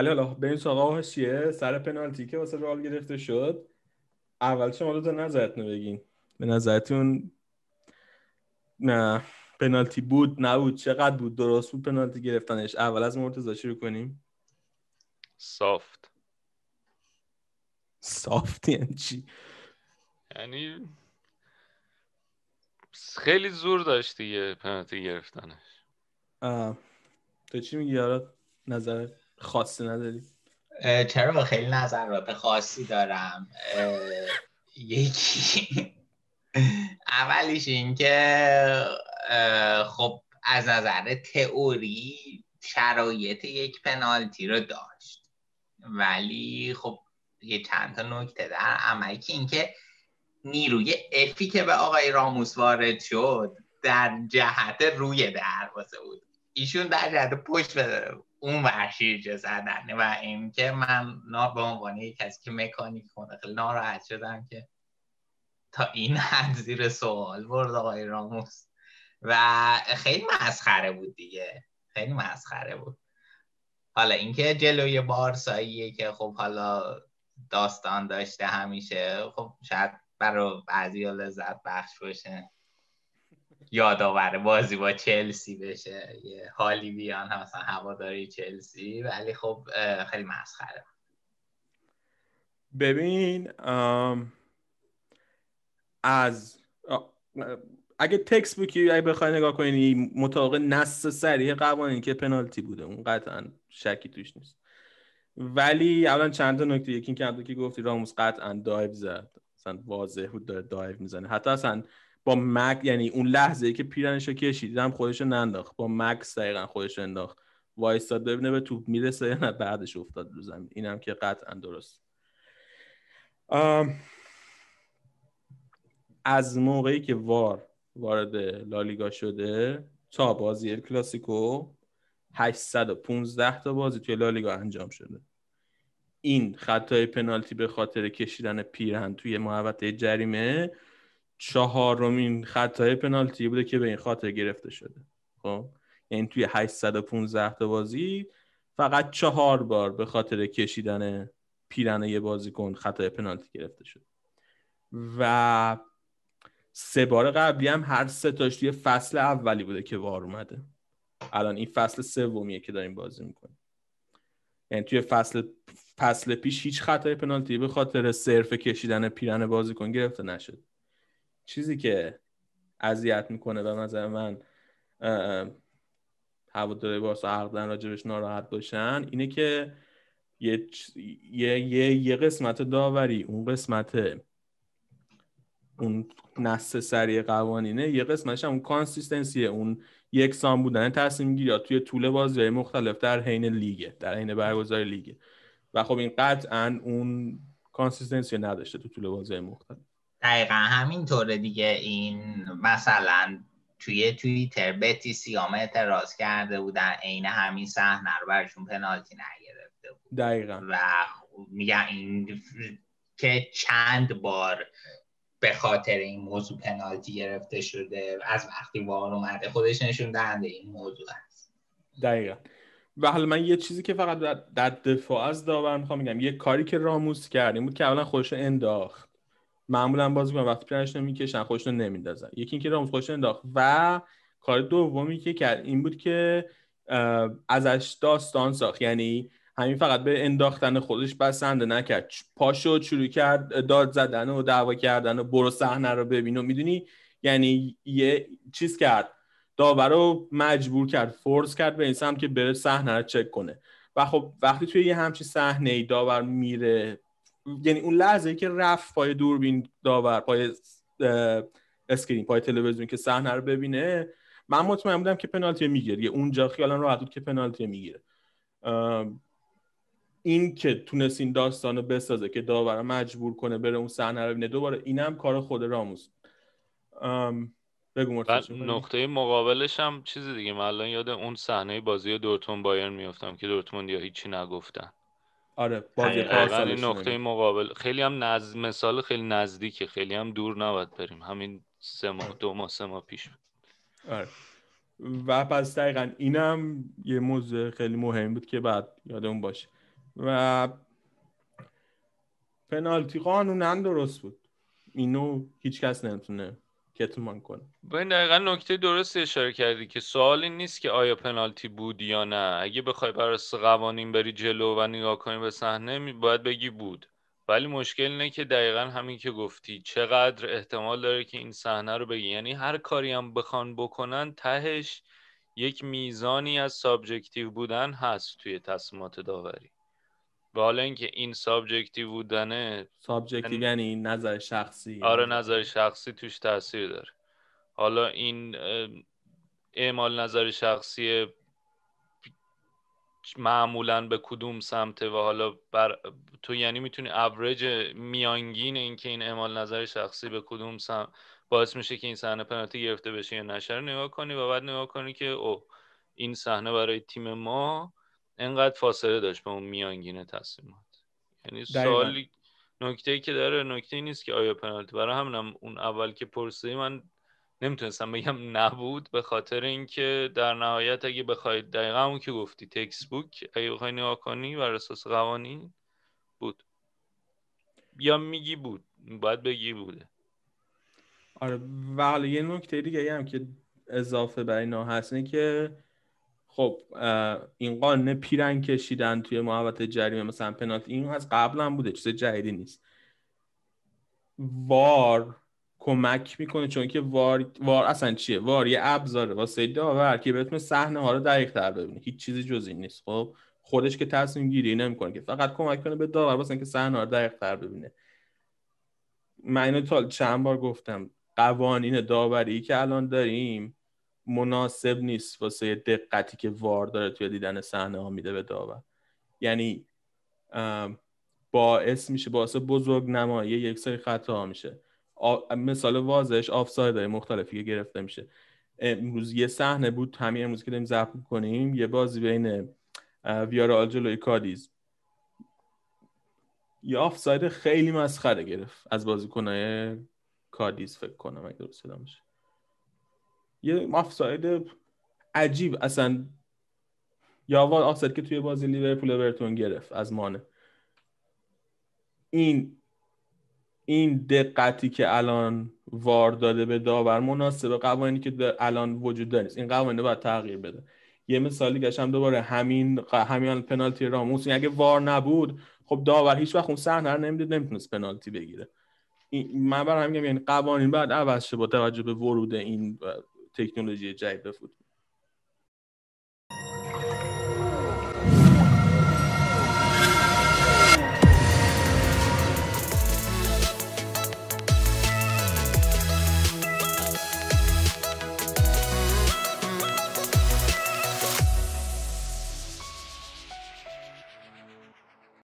ولی حالا بریم ها چیه؟ سر پنالتی که واسه رئال گرفته شد اول شما دو تا نظرتون بگین به نظرتون نه پنالتی بود نبود چقدر بود درست بود پنالتی گرفتنش اول از مرتضی شروع کنیم سافت سافت یعنی چی یعنی خیلی زور داشت دیگه پنالتی گرفتنش آه. تو چی میگی آراد نظرت خاصی نداری چرا خیلی نظر به خاصی دارم یکی اولیش این که خب از نظر تئوری شرایط یک پنالتی رو داشت ولی خب یه چند تا نکته در عمل که اینکه نیروی افی که به آقای راموس وارد شد در جهت روی دروازه بود ایشون در جهت پشت بود اون وحشی زدنه و اینکه من نا به عنوان کسی که مکانیک کنه خیلی ناراحت شدم که تا این حد زیر سوال برد آقای راموس و خیلی مسخره بود دیگه خیلی مسخره بود حالا اینکه جلوی بارساییه که خب حالا داستان داشته همیشه خب شاید برای بعضی لذت بخش باشه یادآور بازی با چلسی بشه یه حالی بیان مثلا هواداری چلسی ولی خب خیلی مسخره ببین از اگه تکس بوکی اگه بخوای نگاه کنی مطابق نص سریع قوانین که پنالتی بوده اون قطعا شکی توش نیست ولی اولا چند تا نکته یکی اینکه که گفتی راموس قطعا دایو زد مثلا واضح بود داره دایو میزنه حتی اصلا با مک یعنی اون لحظه ای که پیرنش رو کشیدم خودش رو ننداخت با مکس دقیقا خودش رو انداخت وایستاد ببینه به توپ میرسه یا نه بعدش افتاد رو زمین اینم که قطعا درست از موقعی که وار وارد لالیگا شده تا بازی ال کلاسیکو 815 تا بازی توی لالیگا انجام شده این خطای پنالتی به خاطر کشیدن پیرهن توی محوطه جریمه چهارمین خطای پنالتی بوده که به این خاطر گرفته شده خب یعنی توی 815 تا بازی فقط چهار بار به خاطر کشیدن پیرنه یه بازیکن خطای پنالتی گرفته شده و سه بار قبلی هم هر سه تاش توی فصل اولی بوده که وار اومده الان این فصل سومیه که داریم بازی میکنیم یعنی توی فصل فصل پیش هیچ خطای پنالتی به خاطر صرف کشیدن بازی کن گرفته نشد چیزی که اذیت میکنه به نظر من هواداره بارسا و دارن راجبش ناراحت باشن اینه که یه, یه،, یه،, قسمت داوری اون قسمت اون نسل سریع قوانینه یه قسمتش هم اون کانسیستنسیه اون یکسان بودن تصمیم گیری توی طول بازی مختلف در حین لیگه در حین برگزار لیگه و خب این قطعا اون کانسیستنسی نداشته تو طول بازی مختلف دقیقا همینطوره دیگه این مثلا توی توییتر بتی سیامه اعتراض کرده بودن عین همین صحنه رو برشون پنالتی نگرفته بود دقیقا و میگم این که چند بار به خاطر این موضوع پنالتی گرفته شده از وقتی وار اومده خودش نشون دهنده این موضوع هست دقیقا و حالا من یه چیزی که فقط در دفاع از داور میخوام میگم یه کاری که راموس کرد این بود که اولا خودش انداخت معمولا بازیکن وقتی پرش نمیکشن نمی دازن یکی اینکه رامز خوش انداخت و کار دومی که کرد این بود که ازش داستان ساخت یعنی همین فقط به انداختن خودش بسنده نکرد پاشو شروع کرد داد زدن و دعوا کردن و برو صحنه رو ببین و میدونی یعنی یه چیز کرد داور رو مجبور کرد فورس کرد به این سمت که بره صحنه رو چک کنه و خب وقتی توی یه همچین صحنه ای داور میره یعنی اون لحظه ای که رفت پای دوربین داور پای اسکرین پای تلویزیون که صحنه رو ببینه من مطمئن بودم که پنالتی میگیره اونجا خیالا راحت بود که پنالتی میگیره این که تونست این داستان رو بسازه که داور مجبور کنه بره اون صحنه رو ببینه دوباره اینم کار خود راموس بگو نقطه مقابلش هم چیز دیگه من الان یاد اون صحنه بازی دورتون بایرن میافتم که دورتموند یا هیچی نگفتن آره بازی نقطه مقابل خیلی هم مثال خیلی نزدیکه خیلی هم دور نباید بریم همین سه ماه آره. دو ماه سه ماه پیش آره. و پس دقیقا اینم یه موضوع خیلی مهم بود که بعد یادمون باشه و پنالتی قانونن درست بود اینو هیچکس کس نمیتونه کتمان کنه این دقیقا نکته درست اشاره کردی که سوال این نیست که آیا پنالتی بود یا نه اگه بخوای برای قوانین بری جلو و نگاه کنی به صحنه باید بگی بود ولی مشکل اینه که دقیقا همین که گفتی چقدر احتمال داره که این صحنه رو بگی یعنی هر کاری هم بخوان بکنن تهش یک میزانی از سابجکتیو بودن هست توی تصمیمات داوری و حالا اینکه این سابجکتیو بودنه سابجکتیو یعنی, یعنی نظر شخصی یعنی آره نظر شخصی توش تاثیر داره حالا این اعمال نظر شخصی معمولا به کدوم سمته و حالا بر... تو یعنی میتونی اورج میانگین اینکه این اعمال نظر شخصی به کدوم سم باعث میشه که این صحنه پنالتی گرفته بشه یا نشه رو نگاه کنی و بعد نگاه کنی که او این صحنه برای تیم ما انقدر فاصله داشت به اون میانگین تصمیمات یعنی سوالی نکته که داره نکته نیست که آیا پنالتی برای همینم اون اول که پرسیدی من نمیتونستم بگم نبود به خاطر اینکه در نهایت اگه بخواید دقیقا اون که گفتی تکس بوک اگه بخوای نگاه کنی بر قوانین بود یا میگی بود باید بگی بوده آره و حالا یه نکته دیگه هم که اضافه بر اینا هست که خب این قانون پیرن کشیدن توی محبت جریمه مثلا پنات این از هم بوده چیز جدیدی نیست وار کمک میکنه چون که وار, وار اصلا چیه وار یه ابزاره واسه داور که بتونه صحنه ها رو دقیق تر ببینه هیچ چیزی جز این نیست خب خودش که تصمیم گیری نمیکنه که فقط کمک کنه به داور واسه که صحنه ها رو دقیق تر ببینه من اینو تا چند بار گفتم قوانین داوری که الان داریم مناسب نیست واسه دقتی که وار داره توی دیدن صحنه ها میده به داور یعنی باعث میشه باعث بزرگ نمایی یک سری خطا میشه مثال واضحش آفساید های مختلفی که گرفته میشه امروز یه صحنه بود همین امروز که داریم می کنیم یه بازی بین ویار آلجلوی کادیز یه آفساید خیلی مسخره گرفت از بازیکنهای کادیز فکر کنم اگه درست میشه یه آفساید عجیب اصلا یاوار آفساید که توی بازی لیورپول برتون گرفت از مانه این این دقتی که الان وار داده به داور مناسب قوانینی که الان وجود داره این قوانین باید تغییر بده یه مثالی گشم دوباره همین همین پنالتی راموس اگه وار نبود خب داور هیچ وقت اون صحنه رو نمیدید نمیتونست پنالتی بگیره این من برای همین یعنی قوانین بعد عوض شه با توجه به ورود این تکنولوژی جدید به فوتبال